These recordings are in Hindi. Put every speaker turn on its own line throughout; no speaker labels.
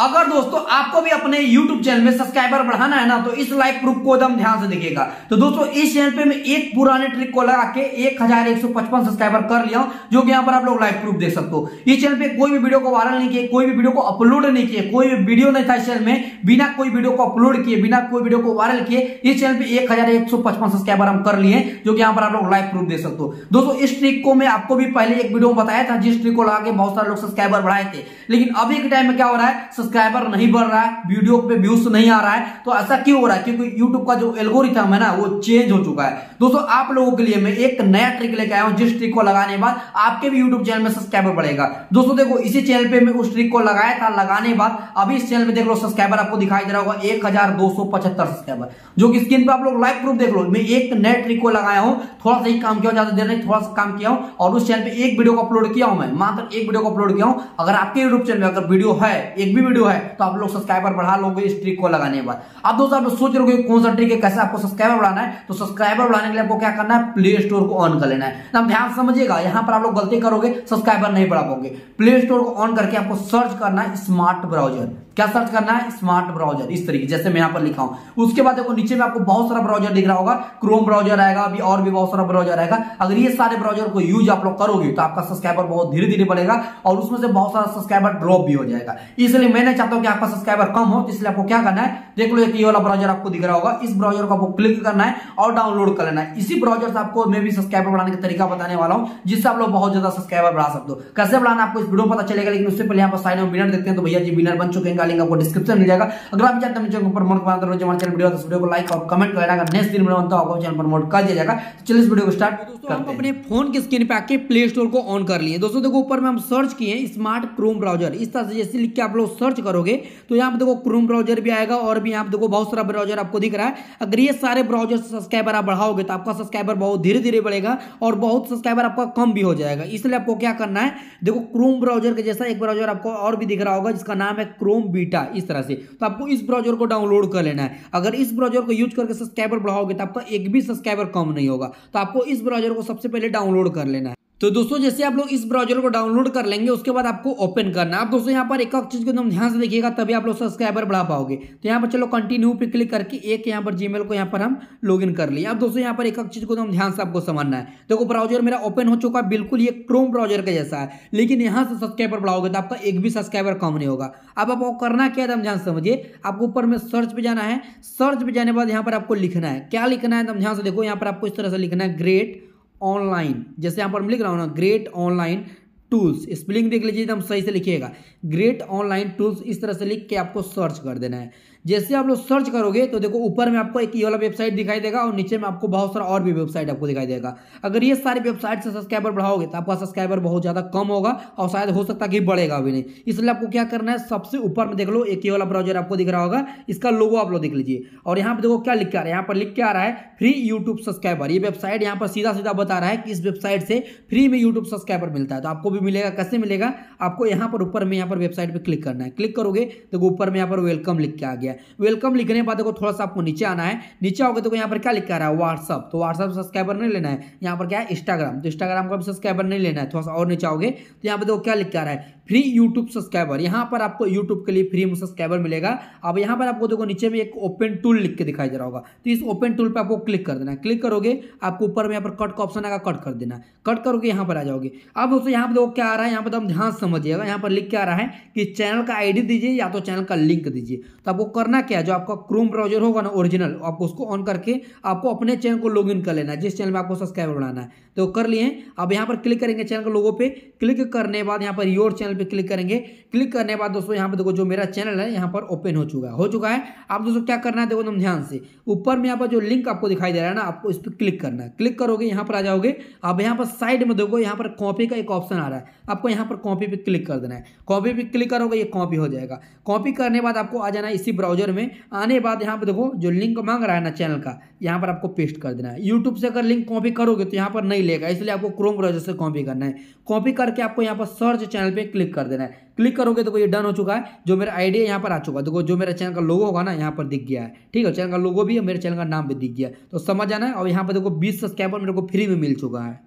अगर दोस्तों आपको भी अपने YouTube चैनल में सब्सक्राइबर बढ़ाना है ना तो इस लाइव प्रूफ को एकदम ध्यान से देखिएगा तो दोस्तों इस चैनल पे मैं एक पुराने ट्रिक को लगा के एक हजार एक सौ पचपन सब्सक्राइबर कर लिया हूं जो कि यहां पर आप लोग लाइव प्रूफ देख सकते हो इस चैनल पे कोई भी वीडियो को वायरल नहीं किया कोई भी वीडियो को अपलोड नहीं किया कोई भी वीडियो नहीं था इस चैनल में बिना कोई वीडियो को अपलोड किए बिना कोई वीडियो को वायरल किए इस चैनल पे एक सब्सक्राइबर हम कर लिए जो कि यहाँ पर आप लोग लाइव प्रूफ देख सकते हो दोस्तों इस ट्रिक को मैं आपको भी पहले एक वीडियो में बताया था जिस ट्रिक को लगा के बहुत सारे लोग सब्सक्राइबर बढ़ाए थे लेकिन अभी के टाइम में क्या हो रहा है सब्सक्राइबर नहीं बढ़ रहा है वीडियो पे व्यूज नहीं आ रहा है तो ऐसा क्यों हो रहा है क्योंकि यूट्यूब का जो एल्गोरिथम है ना वो चेंज हो चुका है दोस्तों आप लोगों के लिए मैं एक नया ट्रिक लेके आया हूँ जिस ट्रिक को लगाने के बाद आपके भी यूट्यूब चैनल में सब्सक्राइबर बढ़ेगा दोस्तों देखो इसी चैनल पे मैं उस ट्रिक को लगाया था लगाने के बाद अभी इस चैनल में देख लो सब्सक्राइबर आपको दिखाई दे रहा होगा एक सब्सक्राइबर जो कि स्क्रीन पर आप लोग लाइव प्रूफ देख लो मैं एक नया ट्रिक को लगाया हूँ थोड़ा सा ही काम किया ज्यादा देर नहीं थोड़ा सा काम किया हूँ और उस चैनल पर एक वीडियो को अपलोड किया हूँ मैं मात्र एक वीडियो को अपलोड किया हूँ अगर आपके यूट्यूब चैनल में अगर वीडियो है एक भी वीडियो है तो आप लोग सब्सक्राइबर बढ़ा लोगे इस ट्रिक को लगाने के बाद अब दोस्तों आप सोच रहे हो कौन सा ट्रिक है कैसे आपको सब्सक्राइबर बढ़ाना है तो सब्सक्राइबर बढ़ाने के लिए आपको क्या करना है प्ले स्टोर को ऑन कर लेना है ना तो ध्यान समझिएगा यहाँ पर आप लोग गलती करोगे सब्सक्राइबर नहीं बढ़ा पाओगे प्ले स्टोर को ऑन करके आपको सर्च करना है स्मार्ट ब्राउजर क्या सर्च करना है स्मार्ट ब्राउजर इस तरीके जैसे मैं यहां पर लिखा हूं उसके बाद देखो नीचे में आपको बहुत सारा ब्राउजर दिख रहा होगा क्रोम ब्राउजर आएगा अभी और भी बहुत सारा ब्राउजर आएगा अगर ये सारे ब्राउजर को यूज आप लोग करोगे तो आपका सब्सक्राइबर बहुत धीरे धीरे बढ़ेगा और उसमें से बहुत सारा सब्सक्राइबर ड्रॉप भी हो जाएगा इसलिए मैं नहीं चाहता हूं कि आपका सब्सक्राइबर कम हो तो इसलिए आपको क्या करना है देख लो ये वाला ब्राउजर आपको दिख रहा होगा इस ब्राउजर को आपको क्लिक करना है और डाउनलोड कर लेना है इसी ब्राउजर से आपको मैं भी सब्सक्राइबर बढ़ाने का तरीका बताने वाला हूं जिससे आप लोग बहुत ज्यादा सब्सक्राइबर बढ़ा सकते हो कैसे बढ़ाना आपको इस वीडियो पता चलेगा लेकिन उससे पहले यहाँ पर साइन विनर देखते हैं तो भैया जी विनर बन चुके हैं लिंक आपको डिस्क्रिप्शन मिल जाएगा अगर आप जानते हैं को प्रमोट करना तो रोज हमारे चैनल वीडियो तो वीडियो को लाइक और कमेंट कर देना नेक्स्ट दिन में बनता होगा चैनल प्रमोट कर दिया जाएगा तो चलिए इस वीडियो को स्टार्ट दोस्तों हम अपने फोन की स्क्रीन पे आके प्ले स्टोर को ऑन कर लिए दोस्तों देखो ऊपर में हम सर्च किए स्मार्ट क्रोम ब्राउजर इस तरह से जैसे लिख के आप लोग सर्च करोगे तो यहाँ पे देखो क्रोम ब्राउजर भी आएगा और भी यहाँ पे देखो बहुत सारा ब्राउजर आपको दिख रहा है अगर ये सारे ब्राउजर सब्सक्राइबर आप बढ़ाओगे तो आपका सब्सक्राइबर बहुत धीरे धीरे बढ़ेगा और बहुत सब्सक्राइबर आपका कम भी हो जाएगा इसलिए आपको क्या करना है देखो क्रोम ब्राउजर के जैसा एक ब्राउजर आपको और भी दिख रहा होगा जिसका नाम है क्रोम बीटा इस तरह से तो आपको इस ब्राउजर को डाउनलोड कर लेना है अगर इस ब्राउजर को यूज करके सब्सक्राइबर बढ़ाओगे तो आपका एक भी सब्सक्राइबर कम नहीं होगा तो आपको इस ब्राउजर को सबसे पहले डाउनलोड कर लेना है तो दोस्तों जैसे आप लोग इस ब्राउजर को डाउनलोड कर लेंगे उसके बाद आपको ओपन करना आप दोस्तों यहाँ पर एक एक चीज को एकदम ध्यान से देखिएगा तभी आप लोग सब्सक्राइबर बढ़ा पाओगे तो यहाँ पर चलो कंटिन्यू पे क्लिक करके एक यहाँ पर जीमेल को यहाँ पर हम लॉग इन कर लिए अब दोस्तों यहाँ पर एक एक चीज को एकदम ध्यान से आपको समझना है देखो तो ब्राउजर मेरा ओपन हो चुका है बिल्कुल ये क्रोम ब्राउजर का जैसा है लेकिन यहाँ से सब्सक्राइबर बढ़ाओगे तो आपका एक भी सब्सक्राइबर कम नहीं होगा अब आपको करना क्या है ध्यान समझिए आपको ऊपर में सर्च पे जाना है सर्च पर जाने के बाद यहाँ पर आपको लिखना है क्या लिखना है एकदम ध्यान से देखो यहाँ पर आपको इस तरह से लिखना है ग्रेट ऑनलाइन जैसे यहाँ पर मैं लिख रहा हूँ ना ग्रेट ऑनलाइन टूल्स स्पेलिंग देख लीजिए एकदम सही से लिखिएगा ग्रेट ऑनलाइन टूल्स इस तरह से लिख के आपको सर्च कर देना है जैसे आप लोग सर्च करोगे तो देखो ऊपर में आपको एक ये वाला वेबसाइट दिखाई देगा और नीचे में आपको बहुत सारा और भी वेबसाइट आपको दिखाई देगा अगर ये सारी वेबसाइट से सब्सक्राइबर बढ़ाओगे तो आपका सब्सक्राइबर बहुत ज़्यादा कम होगा और शायद हो सकता है कि बढ़ेगा भी नहीं इसलिए आपको क्या करना है सबसे ऊपर में देख लो एक ये वाला ब्राउजर आपको दिख रहा होगा इसका लोगो आप लोग देख लीजिए और यहाँ पर देखो क्या लिख के आ रहा है यहाँ पर लिख के आ रहा है फ्री यूट्यूब सब्सक्राइबर ये वेबसाइट यहाँ पर सीधा सीधा बता रहा है कि इस वेबसाइट से फ्री में यूट्यूब सब्सक्राइबर मिलता है तो आपको भी मिलेगा कैसे मिलेगा आपको यहाँ पर ऊपर में यहाँ पर वेबसाइट पर क्लिक करना है क्लिक करोगे तो ऊपर में यहाँ पर वेलकम लिख के आ गया गया वेलकम लिखने के बाद देखो थोड़ा सा आपको नीचे आना है नीचे आओगे तो देखो यहाँ पर क्या लिखा रहा है व्हाट्सअप तो व्हाट्सअप सब्सक्राइबर नहीं लेना है यहाँ पर क्या है इंस्टाग्राम तो इंस्टाग्राम का भी सब्सक्राइबर नहीं लेना है थोड़ा सा और नीचे आओगे तो यहाँ पर देखो क्या लिखा रहा है फ्री यूट्यूब सब्सक्राइबर यहाँ पर आपको यूट्यूब के लिए फ्री सब्सक्राइबर मिलेगा अब यहाँ पर आपको देखो नीचे में एक ओपन टूल लिख के दिखाई दे रहा होगा तो इस ओपन टूल पर आपको क्लिक कर देना है क्लिक करोगे आपको ऊपर में यहाँ पर कट का ऑप्शन आएगा कट कर देना कट करोगे यहाँ पर आ जाओगे अब दोस्तों यहाँ पर देखो क्या आ रहा है यहाँ पर हम तो ध्यान समझिएगा यहाँ पर लिख के आ रहा है कि चैनल का आईडी दीजिए या तो चैनल का लिंक दीजिए तो आपको करना क्या है जो आपका क्रोम ब्राउजर होगा ना ओरिजिनल आपको उसको ऑन करके आपको अपने चैनल को लॉग इन कर लेना है जिस चैनल में आपको सब्सक्राइबर बनाना है तो कर लिए अब यहाँ पर क्लिक करेंगे चैनल के लोगों पे क्लिक करने बाद यहाँ पर योर चैनल पे क्लिक करेंगे क्लिक करने बाद दोस्तों यहाँ पर देखो जो मेरा चैनल है यहाँ पर ओपन हो चुका है हो चुका है आप दोस्तों क्या करना है देखो एकदम ध्यान से ऊपर में यहाँ पर जो लिंक आपको दिखाई दे रहा है ना आपको इस पर क्लिक करना है क्लिक करोगे यहाँ पर आ जाओगे अब यहाँ पर साइड में देखो यहाँ पर कॉपी का एक ऑप्शन आ रहा है आपको यहाँ पर कॉपी पर क्लिक कर देना है कॉपी पर क्लिक करोगे ये कॉपी हो जाएगा कॉपी करने बाद आपको आ जाना है इसी ब्राउज ब्राउजर में आने के बाद यहाँ पर देखो जो लिंक मांग रहा है ना चैनल का यहाँ पर आपको पेस्ट कर देना है यूट्यूब से अगर लिंक कॉपी करोगे तो यहाँ पर नहीं लेगा इसलिए आपको क्रोम ब्राउजर से कॉपी करना है कॉपी करके आपको यहाँ पर सर्च चैनल पर क्लिक कर देना है क्लिक करोगे तो ये डन हो चुका है जो मेरा आइडिया यहाँ पर आ चुका है देखो जो मेरा चैनल का लोगो होगा ना यहाँ पर दिख गया है ठीक है चैनल का लोगो भी है मेरे चैनल का नाम भी दिख गया तो समझ आना है और यहाँ पर देखो बीस सब्सक्राइबर मेरे को फ्री में मिल चुका है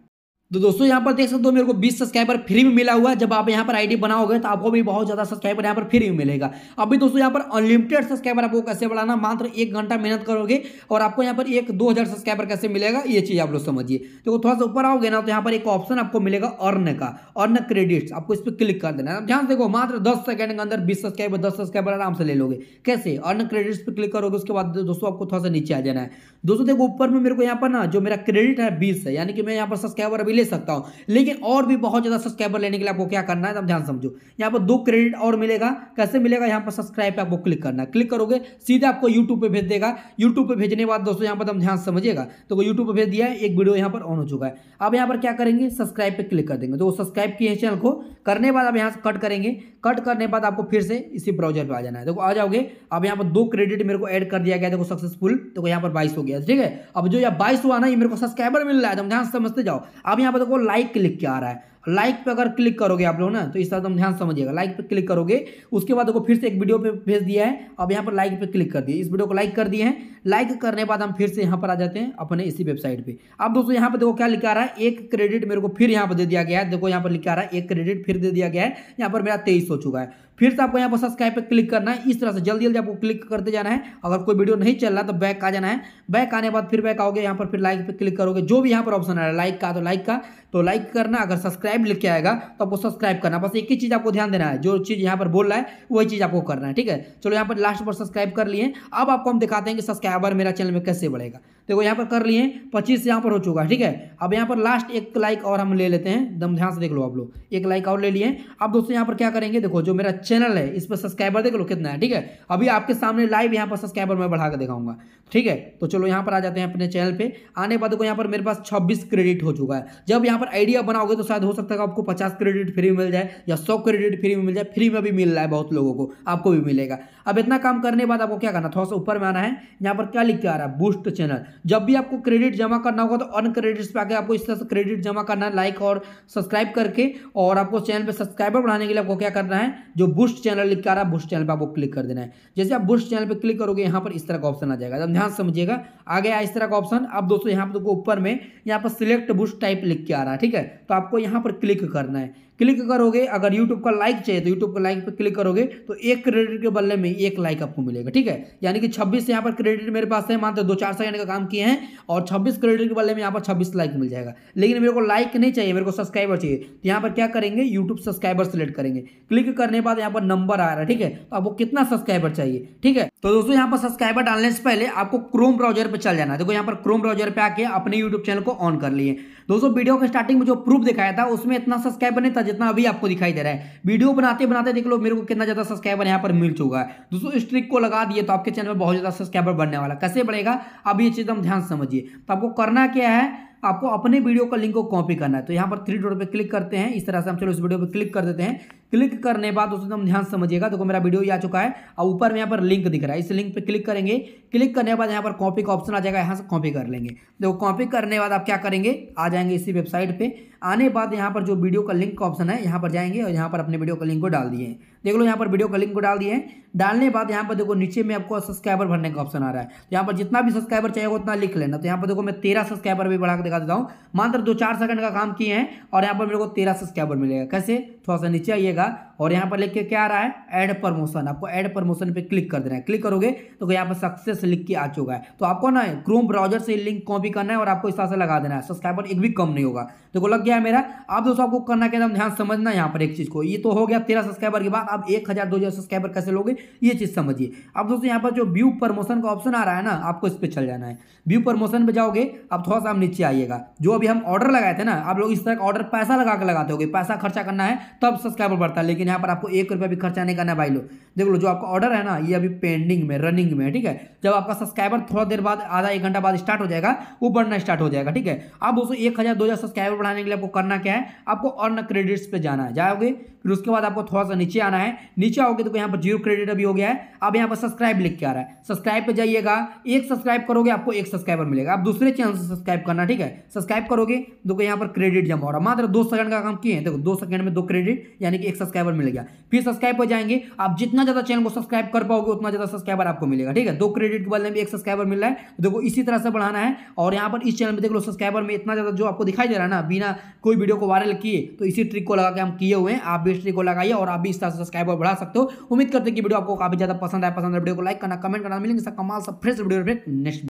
तो दोस्तों यहाँ पर देख सकते हो मेरे को 20 सब्सक्राइबर फ्री में मिला हुआ है जब आप यहाँ पर आईडी बनाओगे तो आपको भी बहुत ज्यादा सब्सक्राइबर यहाँ पर फ्री में मिलेगा अभी दोस्तों यहाँ पर अनलिमिटेड सब्सक्राइबर आपको कैसे बढ़ाना मात्र एक घंटा मेहनत करोगे और आपको यहाँ पर एक दो सब्सक्राइबर कैसे मिलेगा ये चीज आप लोग समझिए तो थोड़ा सा ऊपर आओगे ना तो यहाँ पर एक ऑप्शन आपको मिलेगा अर्न का अर्न क्रेडिट्स आपको इस पर क्लिक कर देना ध्यान देखो मात्र दस सेकंड के अंदर बीस सब्सक्राइबर दस सब्सक्राइबर आराम से ले लोगे कैसे अर्न क्रेडिट्स पर क्लिक करोगे उसके बाद दोस्तों आपको थोड़ा सा नीचे आ जाना है दोस्तों देखो ऊपर में मेरे को यहाँ पर ना जो मेरा क्रेडिट है बीस है यानी कि मैं यहाँ पर सब्सक्राइबर अभी भेज सकता हूँ लेकिन और भी बहुत ज़्यादा सब्सक्राइबर लेने के लिए आपको क्या करना है तब तो ध्यान समझो यहाँ पर दो क्रेडिट और मिलेगा कैसे मिलेगा यहाँ पर सब्सक्राइब पर आपको क्लिक करना क्लिक करोगे सीधे आपको यूट्यूब पर भेज देगा यूट्यूब पर भेजने के बाद दोस्तों यहाँ पर तो हम ध्यान समझिएगा तो यूट्यूब पर भेज दिया है एक वीडियो यहाँ पर ऑन हो चुका है अब यहाँ पर क्या करेंगे सब्सक्राइब पर क्लिक कर देंगे तो सब्सक्राइब किए चैनल को करने बाद आप यहाँ से कट करेंगे कट करने बाद आपको फिर से इसी ब्राउजर पर आ जाना है देखो आ जाओगे अब यहाँ पर दो क्रेडिट मेरे को ऐड कर दिया गया देखो सक्सेसफुल देखो यहाँ पर बाईस हो गया ठीक है अब जो यहाँ बाईस हुआ ना ये मेरे को सब्सक्राइबर मिल रहा है तो ध्यान समझते जाओ अब यहाँ पर देखो लाइक क्लिक किया आ रहा है लाइक पे अगर क्लिक करोगे आप लोग ना तो इस तरह तुम ध्यान समझिएगा लाइक पे क्लिक करोगे उसके बाद देखो फिर से एक वीडियो पे भेज दिया है अब यहाँ पर लाइक पे क्लिक कर दिए इस वीडियो को लाइक कर दिए हैं लाइक करने बाद हम फिर से यहाँ पर आ जाते हैं अपने इसी वेबसाइट पर अब दोस्तों यहाँ पर देखो क्या लिखा रहा है एक क्रेडिट मेरे को फिर यहाँ पर दे दिया गया है देखो यहाँ पर लिखा रहा है एक क्रेडिट फिर दे दिया गया है यहाँ पर मेरा तेईस हो चुका है फिर से आपको यहाँ पर सब्सक्राइब पर क्लिक करना है इस तरह से जल्दी जल्दी आपको क्लिक करते जाना है अगर कोई वीडियो नहीं चल रहा तो बैक आ जाना है बैक आने के बाद फिर बैक आओगे यहाँ पर फिर लाइक पे क्लिक करोगे जो भी यहाँ पर ऑप्शन आ रहा है लाइक का तो लाइक का तो लाइक करना अगर सब्सक्राइब सब्सक्राइब लिख के आएगा तो आपको सब्सक्राइब करना बस एक ही चीज़ आपको ध्यान देना है जो चीज़ यहाँ पर बोल रहा है वही चीज़ आपको करना है ठीक है चलो यहाँ पर लास्ट पर सब्सक्राइब कर लिए अब आपको हम दिखाते हैं कि सब्सक्राइबर मेरा चैनल में कैसे बढ़ेगा देखो यहाँ पर कर लिए पच्चीस यहाँ पर हो चुका है ठीक है अब यहाँ पर लास्ट एक लाइक और हम ले लेते हैं दम ध्यान से देख लो आप लोग एक लाइक और ले लिए अब दोस्तों यहाँ पर क्या करेंगे देखो जो मेरा चैनल है इस पर सब्सक्राइबर देख लो कितना है ठीक है अभी आपके सामने लाइव यहाँ पर सब्सक्राइबर मैं बढ़ा कर दिखाऊंगा ठीक है तो चलो यहाँ पर आ जाते हैं अपने चैनल पर आने बाद देखो यहाँ पर मेरे पास छब्बीस क्रेडिट हो चुका है जब यहाँ पर आइडिया बनाओगे तो शायद हो सकता है आपको पचास क्रेडिट फ्री मिल जाए या सौ क्रेडिट फ्री में मिल जाए फ्री में भी मिल रहा है बहुत लोगों को आपको भी मिलेगा अब इतना काम करने बाद आपको क्या करना थोड़ा सा ऊपर में आना है यहाँ पर क्या लिख के आ रहा है बूस्ट चैनल जब भी आपको क्रेडिट जमा करना होगा तो अन क्रेडिट्स पर आगे आपको इस तरह से क्रेडिट जमा करना है लाइक और सब्सक्राइब करके और आपको चैनल पे सब्सक्राइबर बढ़ाने के लिए आपको क्या करना है जो बुस्ट चैनल लिख आ रहा है बुस्ट चैनल पर आपको क्लिक कर देना है जैसे आप बुस्ट चैनल पर क्लिक करोगे यहाँ पर इस तरह का ऑप्शन आ जाएगा जब ध्यान समझिएगा आ गया इस तरह का ऑप्शन अब दोस्तों यहाँ पर ऊपर में यहाँ पर सिलेक्ट बुस्ट टाइप लिख के आ रहा है ठीक है तो आपको यहाँ पर क्लिक करना है क्लिक करोगे अगर यूट्यूब का लाइक चाहिए तो यूट्यूब का लाइक पर क्लिक करोगे तो एक क्रेडिट के बदले में एक लाइक आपको मिलेगा ठीक है यानी कि छब्बीस यहाँ पर क्रेडिट मेरे पास है मानते तो दो चार सेकंड का काम किए हैं और छब्बीस क्रेडिट के बदले में यहाँ पर छब्बीस लाइक मिल जाएगा लेकिन मेरे को लाइक नहीं चाहिए मेरे को सब्सक्राइबर चाहिए तो यहाँ पर क्या करेंगे यूट्यूब सब्सक्राइबर सेलेक्ट करेंगे क्लिक करने के बाद यहाँ पर नंबर आ रहा है ठीक है तो आपको कितना सब्सक्राइबर चाहिए ठीक है तो दोस्तों यहाँ पर सब्सक्राइबर डालने से पहले आपको क्रोम ब्राउजर पर चल जाना देखो यहाँ पर क्रोम ब्राउजर पर आके अपने यूट्यूब चैनल को ऑन कर लिए दोस्तों वीडियो के स्टार्टिंग में जो प्रूफ दिखाया था उसमें इतना सब्सक्राइबर नहीं था जितना अभी आपको दिखाई दे रहा है वीडियो बनाते बनाते देख लो मेरे को कितना ज़्यादा सब्सक्राइबर यहाँ पर मिल चुका है दोस्तों इस ट्रिक को लगा दिए तो आपके चैनल पर बहुत ज़्यादा सब्सक्राइबर बढ़ने वाला कैसे बढ़ेगा अब ये चीज़ हम ध्यान समझिए तो आपको करना क्या है आपको अपने वीडियो का लिंक को कॉपी करना है तो यहाँ पर थ्री डॉट पर क्लिक करते हैं इस तरह से हम चलो इस वीडियो पर क्लिक कर देते हैं क्लिक करने बाद उसको एकदम ध्यान समझिएगा देखो तो मेरा वीडियो आ चुका है और ऊपर में यहाँ पर लिंक दिख रहा है इस लिंक पर क्लिक करेंगे क्लिक करने के बाद यहाँ पर कॉपी का ऑप्शन आ जाएगा यहाँ से कॉपी कर लेंगे देखो कॉपी करने के बाद आप क्या करेंगे आ जाएंगे इसी वेबसाइट पर आने बाद यहाँ पर जो वीडियो का लिंक का ऑप्शन है यहाँ पर जाएंगे और यहाँ पर अपने वीडियो का लिंक को डाल दिए देख लो यहाँ पर वीडियो का लिंक को डाल दिए डालने बाद यहाँ पर देखो नीचे में आपको सब्सक्राइबर भरने का ऑप्शन आ रहा है तो यहाँ पर जितना भी सब्सक्राइबर चाहिए उतना लिख लेना तो यहाँ पर देखो मैं तेरह सब्सक्राइबर भी बढ़ा के दिखा देता हूँ मात्र दो चार सेकंड का काम किए हैं और यहाँ पर मेरे को तेरह सब्सक्राइबर मिलेगा कैसे थोड़ा सा नीचे आइएगा जाएगा और यहाँ पर लिख के क्या आ रहा है ऐड प्रमोशन आपको ऐड प्रमोशन पे क्लिक कर देना है क्लिक करोगे तो यहाँ पर सक्सेस लिख के आ चुका है तो आपको ना क्रोम ब्राउजर से लिंक कॉपी करना है और आपको इस तरह से लगा देना है सब्सक्राइबर एक भी कम नहीं होगा तो को लग गया है मेरा आप दोस्तों आपको करना क्या ध्यान समझना यहाँ पर एक चीज़ को ये तो हो गया तेरह सब्सक्राइबर के बाद आप एक हज़ार दो हज़ार सब्सक्राइबर कैसे लोगे ये चीज़ समझिए अब दोस्तों यहाँ पर जो व्यू प्रमोशन का ऑप्शन आ रहा है ना आपको इस पर चल जाना है व्यू प्रमोशन पर जाओगे आप थोड़ा सा नीचे आइएगा जो अभी हम ऑर्डर लगाए थे ना आप लोग इस तरह ऑर्डर पैसा लगा के लगाते हो पैसा खर्चा करना है तब सब्सक्राइबर पड़ता है लेकिन यहाँ पर आपको एक रुपया भी खर्चाने का ना भाई लोग देख लो जो आपका ऑर्डर है ना ये अभी पेंडिंग में रनिंग में ठीक है जब आपका सब्सक्राइबर थोड़ा देर बाद आधा एक घंटा बाद स्टार्ट हो जाएगा वो बढ़ना स्टार्ट हो जाएगा ठीक है अब दोस्तों एक हज़ार दो सब्सक्राइबर बढ़ाने के लिए आपको करना क्या है आपको अर्न क्रेडिट्स पर जाना है जाओगे फिर उसके बाद आपको थोड़ा सा नीचे आना है नीचे आओगे तो यहाँ पर जीरो क्रेडिट अभी हो गया है अब यहाँ पर सब्सक्राइब लिख के आ रहा है सब्सक्राइब पर जाइएगा एक सब्सक्राइब करोगे आपको एक सब्सक्राइबर मिलेगा आप दूसरे चैनल से सब्सक्राइब करना ठीक है सब्सक्राइब करोगे देखो यहाँ पर क्रेडिट जमा हो रहा है मात्र दो सेकंड का काम किए हैं देखो दो सेकंड में दो क्रेडिट यानी कि एक सब्सक्राइबर मिल गया फिर सब्सक्राइब हो जाएंगे आप जितना ज़्यादा चैनल को सब्सक्राइब कर पाओगे उतना ज़्यादा सब्सक्राइबर आपको मिलेगा ठीक है दो क्रेडिट के बदले में एक सब्सक्राइबर मिल रहा है तो देखो इसी तरह से बढ़ाना है और यहाँ पर इस चैनल में देख लो सब्सक्राइबर में इतना ज़्यादा जो आपको दिखाई दे रहा है ना बिना कोई वीडियो को वायरल किए तो इसी ट्रिक को लगा के हम किए हुए हैं आप भी इस ट्रिक को लगाइए और आप भी इस तरह से सब्सक्राइबर बढ़ा सकते हो उम्मीद करते हैं कि वीडियो आपको काफी ज़्यादा पसंद आया पसंद वीडियो को लाइक करना कमेंट करना मिलेंगे कमाल सब फ्रेश वीडियो नेक्स्ट